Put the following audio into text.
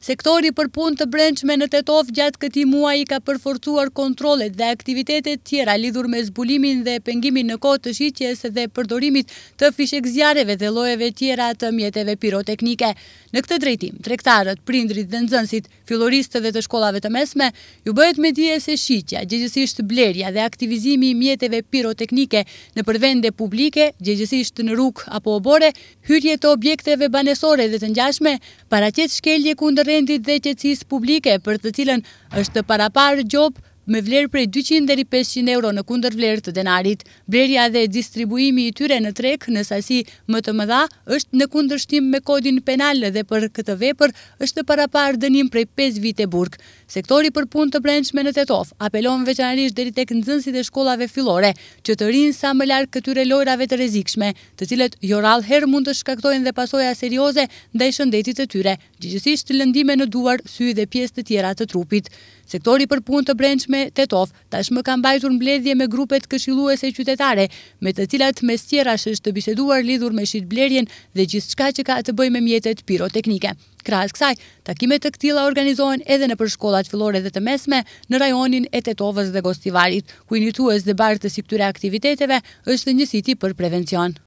Sektori për pun të brendshme në Tetov gjatë këti mua i ka përfortuar kontrolet dhe aktivitetet tjera lidhur me zbulimin dhe pengimin në kohë të shqyqjes dhe përdorimit të fishek zjareve dhe lojeve tjera të mjeteve piroteknike. Në këtë drejtim, trektarët, prindrit dhe nëzënsit, filoristë dhe të shkollave të mesme, ju bëhet me dje se shqyqja, gjegjësisht blerja dhe aktivizimi mjeteve piroteknike në përvende publike, gjegjësisht në rukë apo obore, hyrje të objekteve banesore dhe të vendit dhe qëtsis publike për të cilën është të paraparë gjopë me vlerë prej 200 dheri 500 euro në kunder vlerë të denarit. Blerja dhe distribuimi i tyre në trek në sasi më të mëdha është në kunder shtim me kodin penal dhe për këtë vepër është të paraparë dënim prej 5 vite burg. Sektori për pun të brendshme në Tetov apelon veçanarish dheri tek në e shkollave filore që të rinë sa më larkë këtyre lojrave të rezikshme, të cilët joral her mund të shkaktojnë dhe pasoja serioze dhe i shëndetit të tyre, gjithësisht të lëndime në duar, sy dhe pjesë të tjera të trupit. Sektori për pun të brendshme Tetov. Tash kanë bajtur mbledhje me grupet këshiluese qytetare, me të cilat me stjera shështë të biseduar lidhur me shqit blerjen dhe gjithë qka që ka të bëj me mjetet piroteknike. Krasë kësaj, takimet të këtila organizohen edhe në përshkollat filore dhe të mesme në rajonin e Tetovës dhe Gostivarit, ku i njëtuës dhe bartës i këture aktiviteteve është njësiti për prevencion.